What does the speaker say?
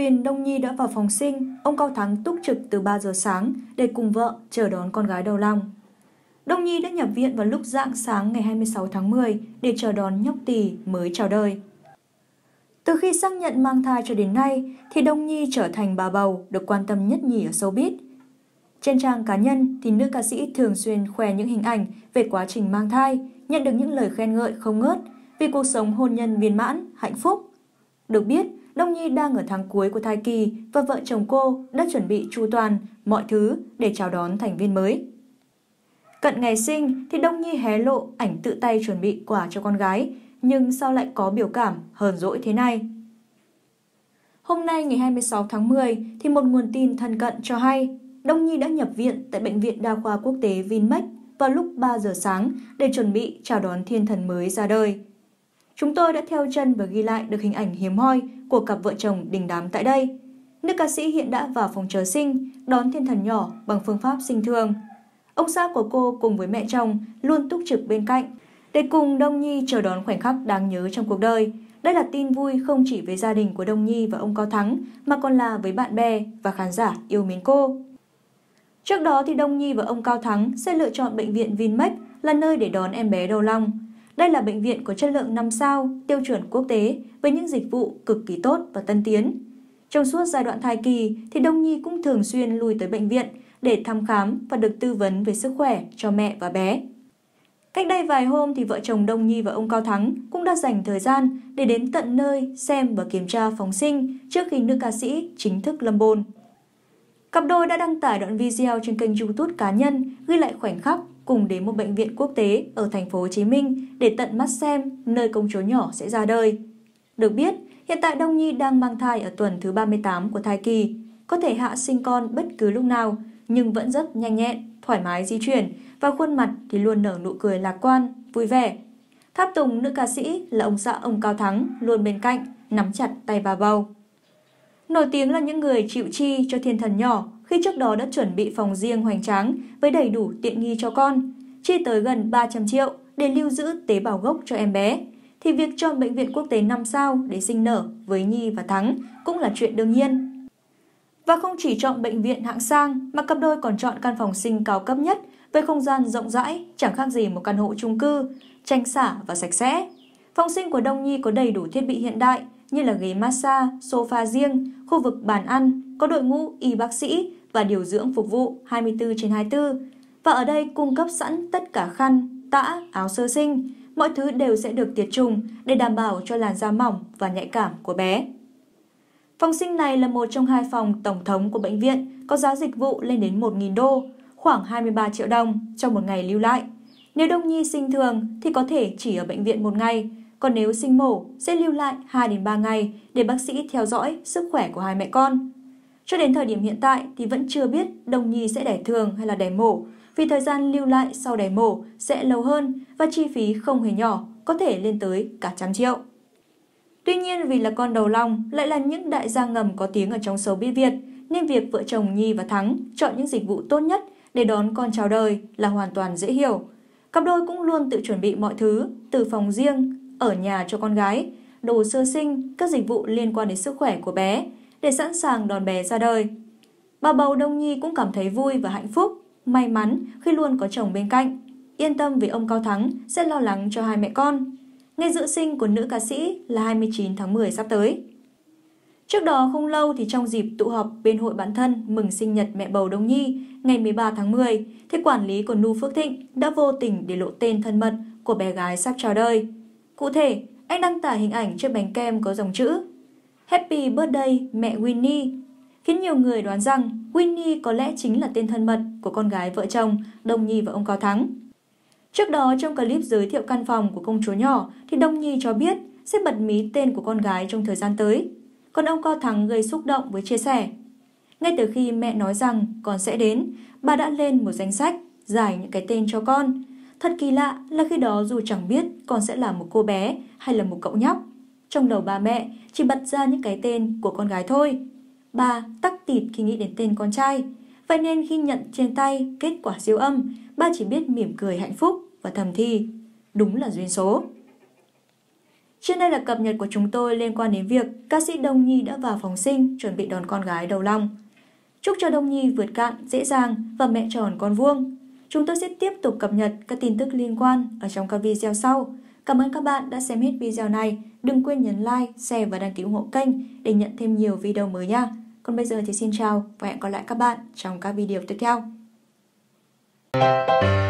Huyền, Đông Nhi đã vào phòng sinh, ông Cao Thắng túc trực từ 3 giờ sáng để cùng vợ chờ đón con gái đầu lòng. Đông Nhi đã nhập viện vào lúc rạng sáng ngày 26 tháng 10 để chờ đón nhóc tỳ mới chào đời. Từ khi xác nhận mang thai cho đến nay thì Đông Nhi trở thành bà bầu được quan tâm nhất nhì ở showbiz. Trên trang cá nhân thì nữ ca sĩ thường xuyên khoe những hình ảnh về quá trình mang thai, nhận được những lời khen ngợi không ngớt vì cuộc sống hôn nhân viên mãn, hạnh phúc. Được biết, Đông Nhi đang ở tháng cuối của thai kỳ và vợ chồng cô đã chuẩn bị chu toàn mọi thứ để chào đón thành viên mới. Cận ngày sinh thì Đông Nhi hé lộ ảnh tự tay chuẩn bị quà cho con gái, nhưng sao lại có biểu cảm hờn dỗi thế này? Hôm nay ngày 26 tháng 10 thì một nguồn tin thân cận cho hay Đông Nhi đã nhập viện tại Bệnh viện Đa khoa Quốc tế Vinmec vào lúc 3 giờ sáng để chuẩn bị chào đón thiên thần mới ra đời. Chúng tôi đã theo chân và ghi lại được hình ảnh hiếm hoi của cặp vợ chồng đình đám tại đây. Nữ ca sĩ hiện đã vào phòng chờ sinh, đón thiên thần nhỏ bằng phương pháp sinh thương. Ông xã của cô cùng với mẹ chồng luôn túc trực bên cạnh, để cùng Đông Nhi chờ đón khoảnh khắc đáng nhớ trong cuộc đời. Đây là tin vui không chỉ với gia đình của Đông Nhi và ông Cao Thắng, mà còn là với bạn bè và khán giả yêu mến cô. Trước đó thì Đông Nhi và ông Cao Thắng sẽ lựa chọn bệnh viện Vinmec là nơi để đón em bé đầu lòng. Đây là bệnh viện có chất lượng 5 sao, tiêu chuẩn quốc tế với những dịch vụ cực kỳ tốt và tân tiến. Trong suốt giai đoạn thai kỳ thì Đông Nhi cũng thường xuyên lui tới bệnh viện để thăm khám và được tư vấn về sức khỏe cho mẹ và bé. Cách đây vài hôm thì vợ chồng Đông Nhi và ông Cao Thắng cũng đã dành thời gian để đến tận nơi xem và kiểm tra phóng sinh trước khi nữ ca sĩ chính thức lâm bồn. Cặp đôi đã đăng tải đoạn video trên kênh youtube cá nhân ghi lại khoảnh khắc cùng đến một bệnh viện quốc tế ở thành phố Hồ Chí Minh để tận mắt xem nơi công chúa nhỏ sẽ ra đời. Được biết, hiện tại Đông Nhi đang mang thai ở tuần thứ 38 của thai kỳ, có thể hạ sinh con bất cứ lúc nào, nhưng vẫn rất nhanh nhẹn, thoải mái di chuyển và khuôn mặt thì luôn nở nụ cười lạc quan, vui vẻ. Tháp Tùng nữ ca sĩ là ông xã ông Cao Thắng luôn bên cạnh, nắm chặt tay bà bầu. Nổi tiếng là những người chịu chi cho thiên thần nhỏ, khi trước đó đã chuẩn bị phòng riêng hoành tráng với đầy đủ tiện nghi cho con, chi tới gần 300 triệu để lưu giữ tế bào gốc cho em bé, thì việc chọn bệnh viện quốc tế 5 sao để sinh nở với Nhi và Thắng cũng là chuyện đương nhiên. Và không chỉ chọn bệnh viện hạng sang mà cặp đôi còn chọn căn phòng sinh cao cấp nhất với không gian rộng rãi chẳng khác gì một căn hộ chung cư, tranh xả và sạch sẽ. Phòng sinh của Đông Nhi có đầy đủ thiết bị hiện đại như là ghế massage, sofa riêng, khu vực bàn ăn, có đội ngũ y bác sĩ và điều dưỡng phục vụ 24 trên 24. Và ở đây cung cấp sẵn tất cả khăn, tã, áo sơ sinh, mọi thứ đều sẽ được tiệt trùng để đảm bảo cho làn da mỏng và nhạy cảm của bé. Phòng sinh này là một trong hai phòng tổng thống của bệnh viện có giá dịch vụ lên đến 1.000 đô, khoảng 23 triệu đồng trong một ngày lưu lại. Nếu đông nhi sinh thường thì có thể chỉ ở bệnh viện một ngày, còn nếu sinh mổ sẽ lưu lại 2 đến 3 ngày để bác sĩ theo dõi sức khỏe của hai mẹ con. Cho đến thời điểm hiện tại thì vẫn chưa biết đồng nhi sẽ đẻ thường hay là đẻ mổ, vì thời gian lưu lại sau đẻ mổ sẽ lâu hơn và chi phí không hề nhỏ, có thể lên tới cả trăm triệu. Tuy nhiên vì là con đầu lòng lại là những đại gia ngầm có tiếng ở trong sâu biết Việt, nên việc vợ chồng Nhi và Thắng chọn những dịch vụ tốt nhất để đón con chào đời là hoàn toàn dễ hiểu. Cặp đôi cũng luôn tự chuẩn bị mọi thứ, từ phòng riêng, ở nhà cho con gái, đồ sơ sinh, các dịch vụ liên quan đến sức khỏe của bé, để sẵn sàng đón bé ra đời. Bà bầu Đông Nhi cũng cảm thấy vui và hạnh phúc, may mắn khi luôn có chồng bên cạnh. Yên tâm vì ông Cao Thắng sẽ lo lắng cho hai mẹ con. Ngày dự sinh của nữ ca sĩ là 29 tháng 10 sắp tới. Trước đó không lâu thì trong dịp tụ họp bên hội bạn thân mừng sinh nhật mẹ bầu Đông Nhi ngày 13 tháng 10, thì quản lý của Nu Phước Thịnh đã vô tình để lộ tên thân mật của bé gái sắp chào đời. Cụ thể, anh đăng tải hình ảnh chiếc bánh kem có dòng chữ Happy Birthday mẹ Winnie, khiến nhiều người đoán rằng Winnie có lẽ chính là tên thân mật của con gái vợ chồng Đông Nhi và ông Cao Thắng. Trước đó trong clip giới thiệu căn phòng của công chúa nhỏ thì Đông Nhi cho biết sẽ bật mí tên của con gái trong thời gian tới. Còn ông Cao Thắng gây xúc động với chia sẻ. Ngay từ khi mẹ nói rằng con sẽ đến, bà đã lên một danh sách giải những cái tên cho con. Thật kỳ lạ là khi đó dù chẳng biết con sẽ là một cô bé hay là một cậu nhóc, trong đầu bà mẹ chỉ bật ra những cái tên của con gái thôi. Bà tắc tịt khi nghĩ đến tên con trai, vậy nên khi nhận trên tay kết quả siêu âm, ba chỉ biết mỉm cười hạnh phúc và thầm thi. Đúng là duyên số. Trên đây là cập nhật của chúng tôi liên quan đến việc ca sĩ Đông Nhi đã vào phòng sinh chuẩn bị đón con gái đầu lòng. Chúc cho Đông Nhi vượt cạn dễ dàng và mẹ tròn con vuông. Chúng tôi sẽ tiếp tục cập nhật các tin tức liên quan ở trong các video sau. Cảm ơn các bạn đã xem hết video này. Đừng quên nhấn like, share và đăng ký ủng hộ kênh để nhận thêm nhiều video mới nha. Còn bây giờ thì xin chào và hẹn gặp lại các bạn trong các video tiếp theo.